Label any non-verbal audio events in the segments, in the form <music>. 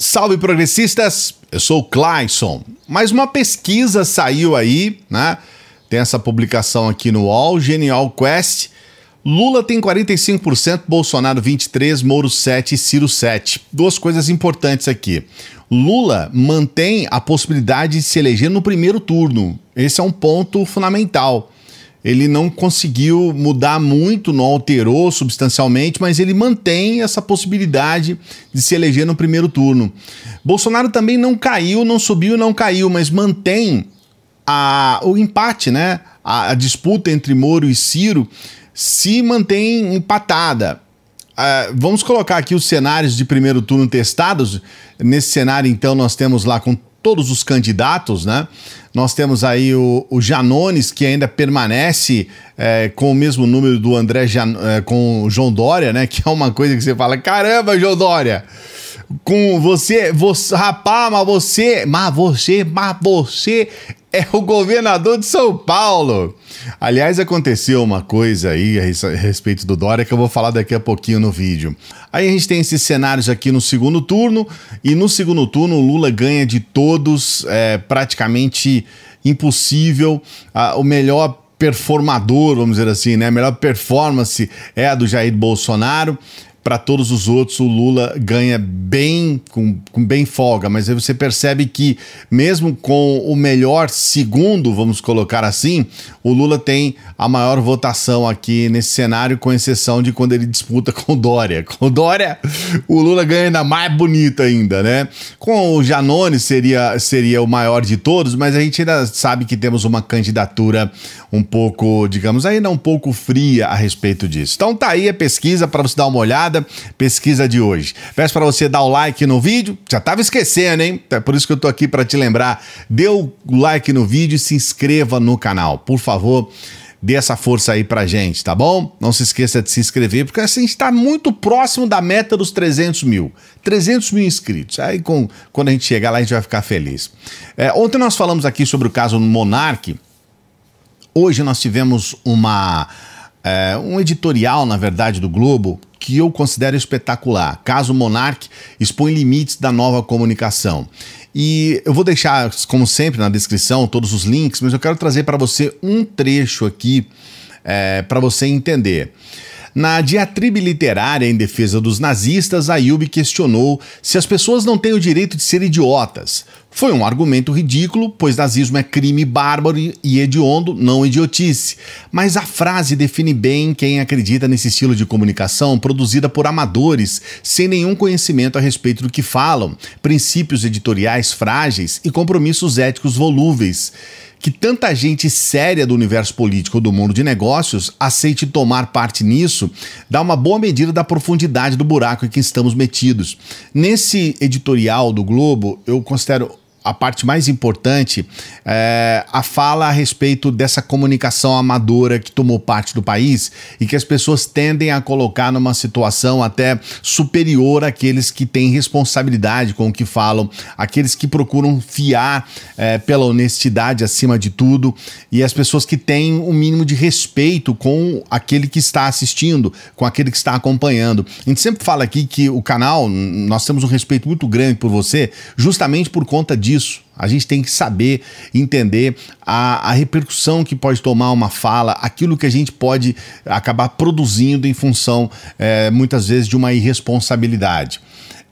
Salve progressistas, eu sou o Clayson. Mais uma pesquisa saiu aí, né? Tem essa publicação aqui no All Genial Quest. Lula tem 45%, Bolsonaro 23%, Moro 7% e Ciro 7%. Duas coisas importantes aqui. Lula mantém a possibilidade de se eleger no primeiro turno. Esse é um ponto fundamental ele não conseguiu mudar muito, não alterou substancialmente, mas ele mantém essa possibilidade de se eleger no primeiro turno. Bolsonaro também não caiu, não subiu, não caiu, mas mantém a, o empate, né? A, a disputa entre Moro e Ciro se mantém empatada. Uh, vamos colocar aqui os cenários de primeiro turno testados. Nesse cenário, então, nós temos lá com todos os candidatos, né? Nós temos aí o, o Janones, que ainda permanece é, com o mesmo número do André Jan, é, com o João Dória, né? <laughs> Que é uma coisa que você fala: caramba, João Dória! Com você, você rapaz, mas você, mas você, mas você é o governador de São Paulo. Aliás, aconteceu uma coisa aí a respeito do Dória que eu vou falar daqui a pouquinho no vídeo. Aí a gente tem esses cenários aqui no segundo turno, e no segundo turno o Lula ganha de todos, é praticamente impossível, a, o melhor performador, vamos dizer assim, né? A melhor performance é a do Jair Bolsonaro para todos os outros o Lula ganha bem, com, com bem folga, mas aí você percebe que, mesmo com o melhor segundo, vamos colocar assim, o Lula tem a maior votação aqui nesse cenário, com exceção de quando ele disputa <laughs> com o Dória. Com o Dória, o Lula ganha ainda mais bonito ainda, né? Com o Janone seria, seria o maior de todos, mas a gente ainda sabe que temos uma candidatura um pouco, digamos, ainda um pouco fria a respeito disso. Então tá aí a pesquisa para você dar uma olhada pesquisa de hoje. Peço para você dar o like no vídeo, já estava esquecendo, hein? É por isso que eu estou aqui para te lembrar. Dê o like no vídeo e se inscreva no canal, por favor dê essa força aí para gente, tá bom? Não se esqueça de se inscrever, porque assim, a gente está muito próximo da meta dos 300 mil. 300 mil inscritos. Aí com, quando a gente chegar lá, a gente vai ficar feliz. É, ontem nós falamos aqui sobre o caso Monarque. Hoje nós tivemos uma é, um editorial, na verdade, do Globo que eu considero espetacular. Caso Monarque expõe limites da nova comunicação. E eu vou deixar, como sempre, na descrição todos os links, mas eu quero trazer para você um trecho aqui é, para você entender. Na diatribe literária em defesa dos nazistas, Ayub questionou se as pessoas não têm o direito de ser idiotas. Foi um argumento ridículo, pois nazismo é crime bárbaro e hediondo, não idiotice. Mas a frase define bem quem acredita nesse estilo de comunicação produzida por amadores, sem nenhum conhecimento a respeito do que falam, princípios editoriais frágeis e compromissos éticos volúveis que tanta gente séria do universo político ou do mundo de negócios aceite tomar parte nisso dá uma boa medida da profundidade do buraco em que estamos metidos. Nesse editorial do Globo, eu considero a parte mais importante, é, a fala a respeito dessa comunicação amadora que tomou parte do país e que as pessoas tendem a colocar numa situação até superior àqueles que têm responsabilidade com o que falam, aqueles que procuram fiar é, pela honestidade acima de tudo e as pessoas que têm um mínimo de respeito com aquele que está assistindo, com aquele que está acompanhando. A gente sempre fala aqui que o canal, nós temos um respeito muito grande por você, justamente por conta disso isso. A gente tem que saber entender a, a, repercussão que pode tomar uma fala, aquilo que a gente pode acabar produzindo em função, é, muitas vezes, de uma irresponsabilidade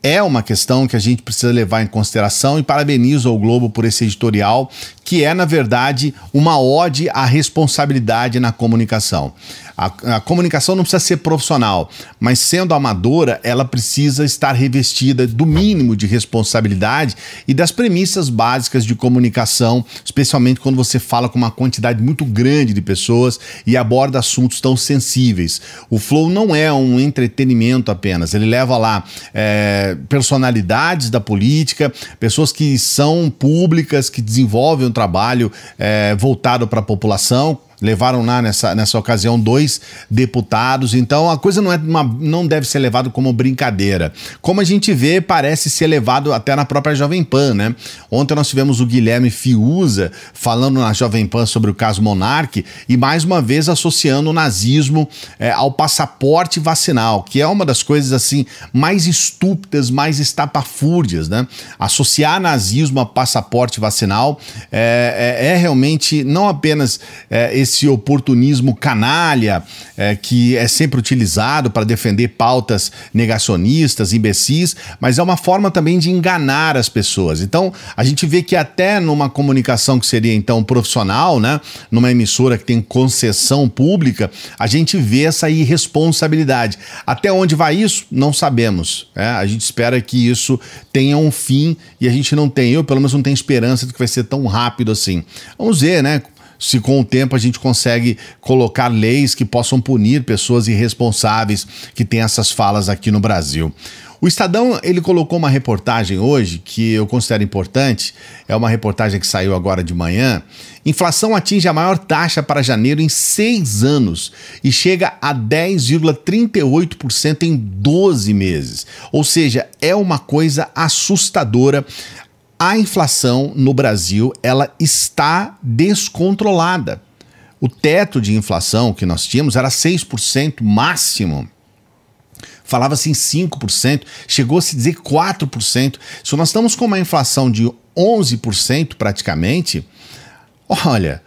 é uma questão que a gente precisa levar em consideração e parabenizo ao Globo por esse editorial que é, na verdade, uma ode à responsabilidade na comunicação. A, a, comunicação não precisa ser profissional, mas sendo amadora, ela precisa estar revestida do mínimo de responsabilidade e das premissas básicas de comunicação, especialmente quando você fala com uma quantidade muito grande de pessoas e aborda assuntos tão sensíveis. O Flow não é um entretenimento apenas, ele leva lá é, personalidades da política, pessoas que são públicas, que desenvolvem trabalho é, voltado para a população, Levaram lá nessa, nessa ocasião dois deputados, então a coisa não, é uma, não deve ser levada como brincadeira. Como a gente vê, parece ser levado até na própria Jovem Pan, né? Ontem nós tivemos o Guilherme Fiuza falando na Jovem Pan sobre o caso Monarque e mais uma vez associando o nazismo é, ao passaporte vacinal, que é uma das coisas assim mais estúpidas, mais estapafúrdias, né? Associar nazismo a passaporte vacinal é, é, é realmente não apenas. É, esse oportunismo canalha é, que é sempre utilizado para defender pautas negacionistas, imbecis, mas é uma forma também de enganar as pessoas. Então, a gente vê que até numa comunicação que seria então profissional, né, numa emissora que tem concessão pública, a gente vê essa irresponsabilidade. Até onde vai isso? Não sabemos. Né? A gente espera que isso tenha um fim e a gente não tem, eu pelo menos não tenho esperança de que vai ser tão rápido assim. Vamos ver, né? se com o tempo a gente consegue colocar leis que possam punir pessoas irresponsáveis que têm essas falas aqui no Brasil. O Estadão ele colocou uma reportagem hoje que eu considero importante, é uma reportagem que saiu agora de manhã. Inflação atinge a maior taxa para janeiro em seis anos e chega a 10,38% em 12 meses. Ou seja, é uma coisa assustadora a inflação no Brasil ela está descontrolada. O teto de inflação que nós tínhamos era 6% máximo. Falava-se em 5%, chegou a se dizer 4%. Se nós estamos com uma inflação de 11% praticamente, olha,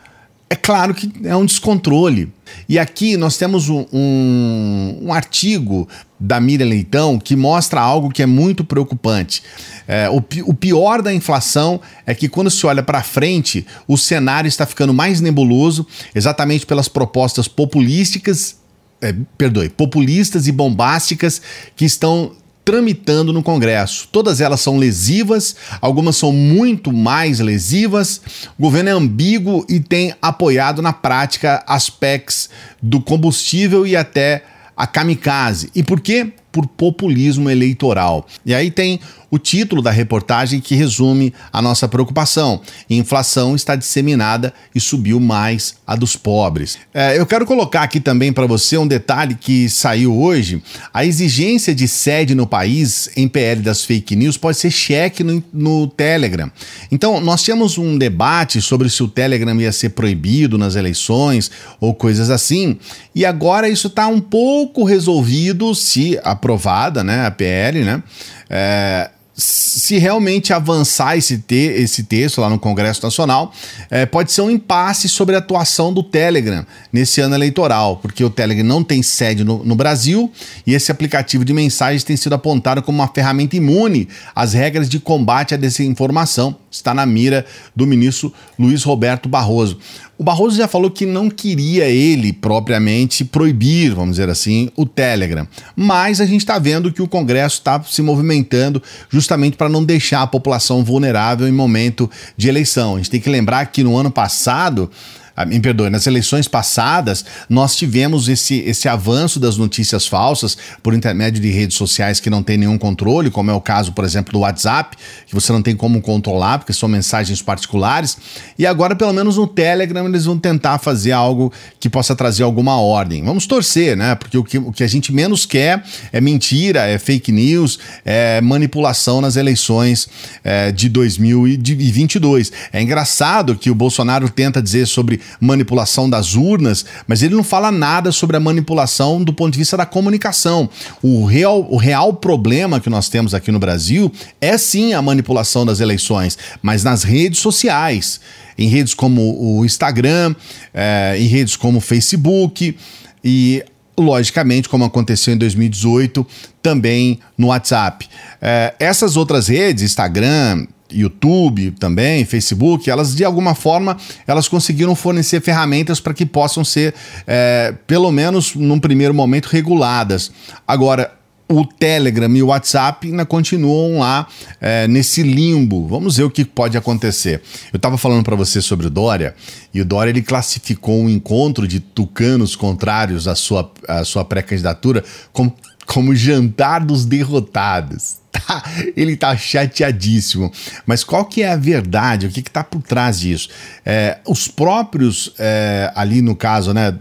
é claro que é um descontrole. E aqui nós temos um, um, um artigo da Miriam Leitão que mostra algo que é muito preocupante. É, o, o, pior da inflação é que quando se olha para frente, o cenário está ficando mais nebuloso, exatamente pelas propostas populísticas. É, perdoe, populistas e bombásticas que estão tramitando no Congresso. Todas elas são lesivas, algumas são muito mais lesivas. O governo é ambíguo e tem apoiado na prática aspectos do combustível e até a kamikaze. E por quê? Por populismo eleitoral. E aí tem o título da reportagem que resume a nossa preocupação. Inflação está disseminada e subiu mais a dos pobres. É, eu quero colocar aqui também para você um detalhe que saiu hoje: a exigência de sede no país em PL das fake news pode ser cheque no, no Telegram. Então, nós tínhamos um debate sobre se o Telegram ia ser proibido nas eleições ou coisas assim, e agora isso está um pouco resolvido se aprovada, né, a PL, né? É, se realmente avançar esse, te esse texto lá no Congresso Nacional, é, pode ser um impasse sobre a atuação do Telegram nesse ano eleitoral, porque o Telegram não tem sede no, no Brasil e esse aplicativo de mensagens tem sido apontado como uma ferramenta imune às regras de combate à desinformação. Está na mira do ministro Luiz Roberto Barroso. O Barroso já falou que não queria ele propriamente proibir, vamos dizer assim, o Telegram. Mas a gente está vendo que o Congresso está se movimentando justamente para não deixar a população vulnerável em momento de eleição. A gente tem que lembrar que no ano passado ah, me perdoe, nas eleições passadas, nós tivemos esse, esse avanço das notícias falsas por intermédio de redes sociais que não tem nenhum controle, como é o caso, por exemplo, do WhatsApp, que você não tem como controlar, porque são mensagens particulares. E agora, pelo menos no Telegram, eles vão tentar fazer algo que possa trazer alguma ordem. Vamos torcer, né? Porque o que, o que a gente menos quer é mentira, é fake news, é manipulação nas eleições é, de 2022. É engraçado que o Bolsonaro tenta dizer sobre manipulação das urnas, mas ele não fala nada sobre a manipulação do ponto de vista da comunicação. O real, o real problema que nós temos aqui no Brasil é sim a manipulação das eleições, mas nas redes sociais. Em redes como o Instagram, é, em redes como o Facebook. E logicamente, como aconteceu em 2018, também no WhatsApp. É, essas outras redes, Instagram, YouTube também, Facebook, elas de alguma forma elas conseguiram fornecer ferramentas para que possam ser, é, pelo menos num primeiro momento, reguladas. Agora, o Telegram e o WhatsApp ainda continuam lá é, nesse limbo. Vamos ver o que pode acontecer. Eu estava falando para você sobre o Dória e o Dória ele classificou um encontro de tucanos contrários à sua, à sua pré-candidatura como, como jantar dos derrotados tá, ele tá chateadíssimo. Mas qual que é a verdade? O que que tá por trás disso? É, os próprios, é, ali no caso, né,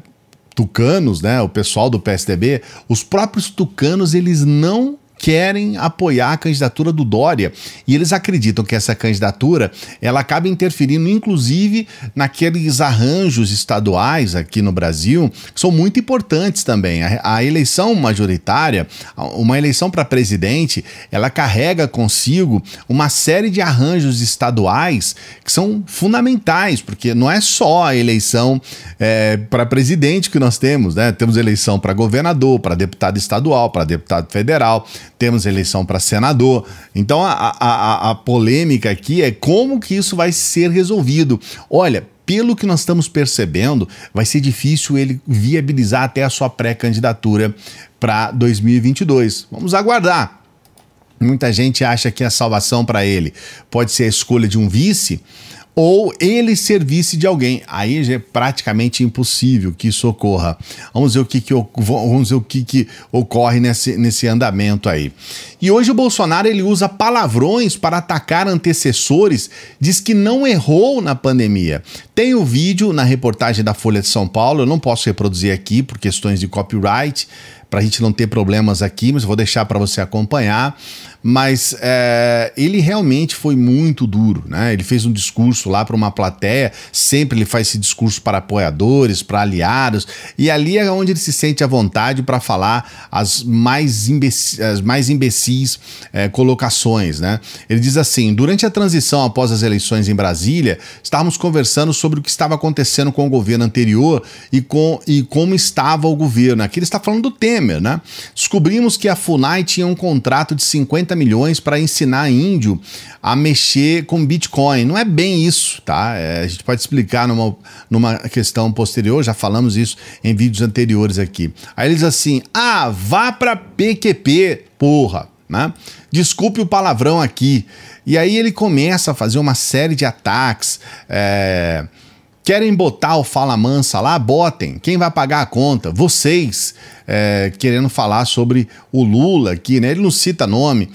tucanos, né, o pessoal do PSDB, os próprios tucanos, eles não querem apoiar a candidatura do Dória e eles acreditam que essa candidatura ela acaba interferindo inclusive naqueles arranjos estaduais aqui no Brasil que são muito importantes também. A, a eleição majoritária, uma eleição para presidente, ela carrega consigo uma série de arranjos estaduais que são fundamentais porque não é só a eleição é, para presidente que nós temos, né? Temos eleição para governador, para deputado estadual, para deputado federal temos eleição para senador. Então a, a, a, polêmica aqui é como que isso vai ser resolvido. Olha. Pelo que nós estamos percebendo, vai ser difícil ele viabilizar até a sua pré-candidatura para 2022. Vamos aguardar. Muita gente acha que é a salvação para ele pode ser a escolha de um vice, ou ele servisse de alguém. Aí já é praticamente impossível que isso ocorra. Vamos ver o que, que, vamos ver o que, que ocorre nesse, nesse andamento aí. E hoje o Bolsonaro ele usa palavrões para atacar antecessores, diz que não errou na pandemia. Tem o vídeo na reportagem da Folha de São Paulo, eu não posso reproduzir aqui por questões de copyright, para a gente não ter problemas aqui, mas vou deixar para você acompanhar. Mas é, ele realmente foi muito duro, né? Ele fez um discurso lá para uma plateia, sempre ele faz esse discurso para apoiadores, para aliados, e ali é onde ele se sente à vontade para falar as mais, imbecis, as mais imbecis é, colocações, né? Ele diz assim: durante a transição após as eleições em Brasília, estávamos conversando sobre sobre o que estava acontecendo com o governo anterior e, com, e como estava o governo. Aqui ele está falando do Temer, né? Descobrimos que a FUNAI tinha um contrato de 50 milhões para ensinar índio a mexer com Bitcoin. Não é bem isso, tá? É, a gente pode explicar numa, numa questão posterior, já falamos isso em vídeos anteriores aqui. Aí eles assim: ah, vá para PQP, porra, né? Desculpe o palavrão aqui. E aí ele começa a fazer uma série de ataques. É, Querem botar o Fala Mansa lá? Botem. Quem vai pagar a conta? Vocês. É, querendo falar sobre o Lula aqui, né? Ele não cita nome.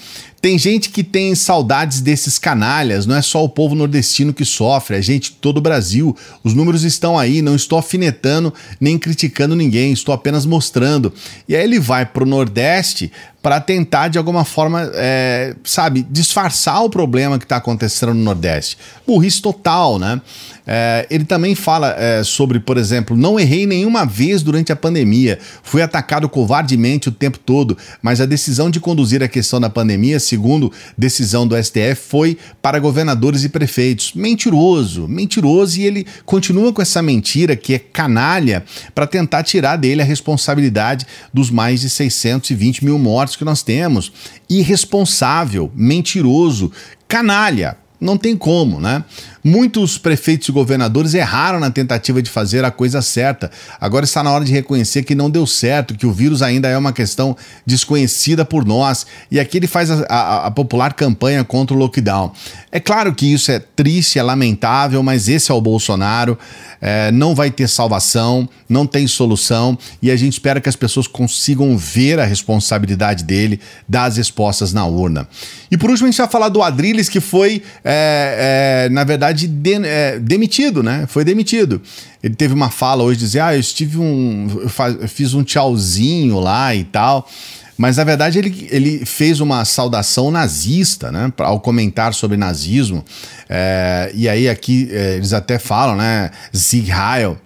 Tem gente que tem saudades desses canalhas, não é só o povo nordestino que sofre, é gente de todo o Brasil. Os números estão aí, não estou afinetando nem criticando ninguém, estou apenas mostrando. E aí ele vai para o Nordeste para tentar de alguma forma, é, sabe, disfarçar o problema que está acontecendo no Nordeste. Burrice total, né? É, ele também fala é, sobre, por exemplo, não errei nenhuma vez durante a pandemia, fui atacado covardemente o tempo todo, mas a decisão de conduzir a questão da pandemia se segundo decisão do STF, foi para governadores e prefeitos. Mentiroso, mentiroso, e ele continua com essa mentira que é canalha para tentar tirar dele a responsabilidade dos mais de 620 mil mortos que nós temos. Irresponsável, mentiroso, canalha, não tem como, né? Muitos prefeitos e governadores erraram na tentativa de fazer a coisa certa. Agora está na hora de reconhecer que não deu certo, que o vírus ainda é uma questão desconhecida por nós. E aqui ele faz a, a, a popular campanha contra o lockdown. É claro que isso é triste, é lamentável, mas esse é o Bolsonaro. É, não vai ter salvação, não tem solução. E a gente espera que as pessoas consigam ver a responsabilidade dele das respostas na urna. E por último, a gente vai falar do Adriles, que foi, é, é, na verdade, verdade, de, é, demitido, né? Foi demitido. Ele teve uma fala hoje dizer: ah, eu estive um. Eu faz, eu fiz um tchauzinho lá e tal. Mas na verdade ele, ele fez uma saudação nazista, né? Ao comentar sobre nazismo. É, e aí aqui é, eles até falam, né? Zig Heil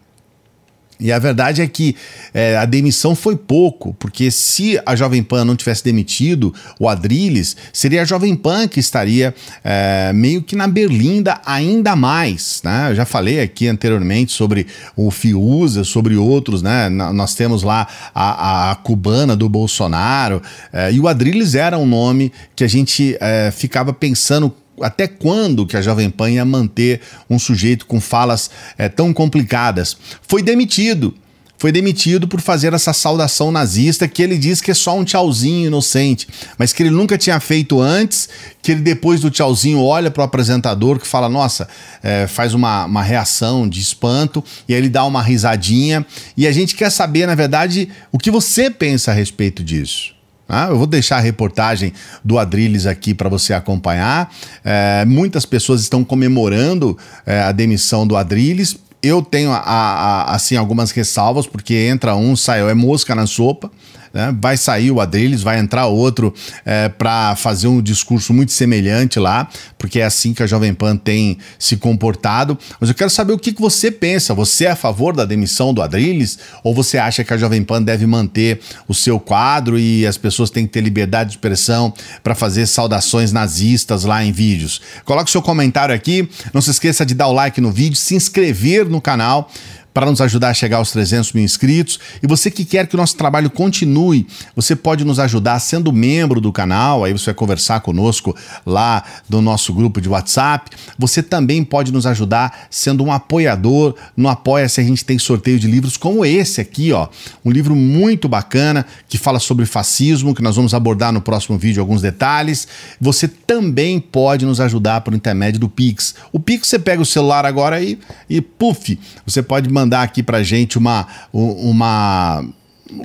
e a verdade é que é, a demissão foi pouco, porque se a Jovem Pan não tivesse demitido o Adrilles, seria a Jovem Pan que estaria é, meio que na berlinda ainda mais. Né? Eu já falei aqui anteriormente sobre o Fiuza, sobre outros, né? nós temos lá a, a cubana do Bolsonaro, é, e o Adrilles era um nome que a gente é, ficava pensando até quando que a Jovem Pan ia manter um sujeito com falas é, tão complicadas. Foi demitido. Foi demitido por fazer essa saudação nazista que ele diz que é só um tchauzinho inocente, mas que ele nunca tinha feito antes, que ele depois do tchauzinho olha para o apresentador que fala, nossa, é, faz uma, uma reação de espanto, e aí ele dá uma risadinha. E a gente quer saber, na verdade, o que você pensa a respeito disso. Ah, eu vou deixar a reportagem do Adrilles aqui para você acompanhar. É, muitas pessoas estão comemorando é, a demissão do Adrilles. Eu tenho a, a, assim algumas ressalvas, porque entra um, sai, é mosca na sopa né? vai sair o Adriles, vai entrar outro é, para fazer um discurso muito semelhante lá, porque é assim que a Jovem Pan tem se comportado. Mas eu quero saber o que, que você pensa. Você é a favor da demissão do Adriles? Ou você acha que a Jovem Pan deve manter o seu quadro e as pessoas têm que ter liberdade de expressão para fazer saudações nazistas lá em vídeos? Coloque seu comentário aqui. Não se esqueça de dar o like no vídeo, se inscrever no canal para nos ajudar a chegar aos 300 mil inscritos. E você que quer que o nosso trabalho continue, você pode nos ajudar sendo membro do canal. Aí você vai conversar conosco lá do nosso grupo de WhatsApp. Você também pode nos ajudar sendo um apoiador. No Apoia-se a gente tem sorteio de livros como esse aqui, ó. Um livro muito bacana que fala sobre fascismo, que nós vamos abordar no próximo vídeo alguns detalhes. Você também pode nos ajudar por intermédio do Pix. O Pix você pega o celular agora e, e puf, você pode mandar mandar aqui pra gente uma uma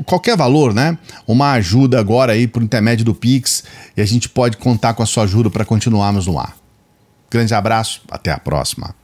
qualquer valor, né? Uma ajuda agora aí por intermédio do Pix e a gente pode contar com a sua ajuda para continuarmos no ar. Grande abraço, até a próxima.